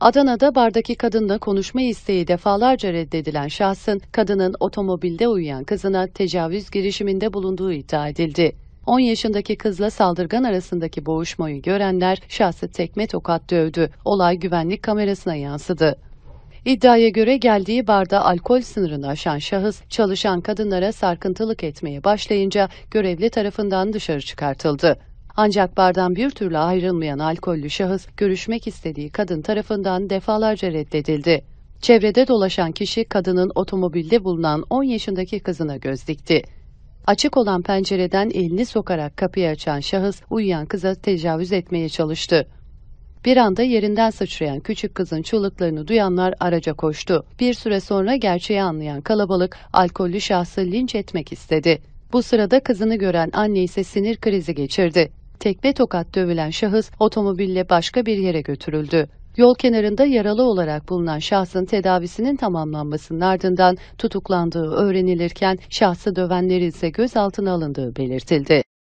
Adana'da bardaki kadınla konuşma isteği defalarca reddedilen şahsın kadının otomobilde uyuyan kızına tecavüz girişiminde bulunduğu iddia edildi. 10 yaşındaki kızla saldırgan arasındaki boğuşmayı görenler şahsı tekme tokat dövdü. Olay güvenlik kamerasına yansıdı. İddiaya göre geldiği barda alkol sınırını aşan şahıs çalışan kadınlara sarkıntılık etmeye başlayınca görevli tarafından dışarı çıkartıldı. Ancak bardan bir türlü ayrılmayan alkollü şahıs görüşmek istediği kadın tarafından defalarca reddedildi. Çevrede dolaşan kişi kadının otomobilde bulunan 10 yaşındaki kızına göz dikti. Açık olan pencereden elini sokarak kapıyı açan şahıs uyuyan kıza tecavüz etmeye çalıştı. Bir anda yerinden sıçrayan küçük kızın çığlıklarını duyanlar araca koştu. Bir süre sonra gerçeği anlayan kalabalık alkollü şahsı linç etmek istedi. Bu sırada kızını gören anne ise sinir krizi geçirdi tekme tokat dövülen şahıs otomobille başka bir yere götürüldü. Yol kenarında yaralı olarak bulunan şahsın tedavisinin tamamlanmasının ardından tutuklandığı öğrenilirken şahsı dövenlerin ise gözaltına alındığı belirtildi.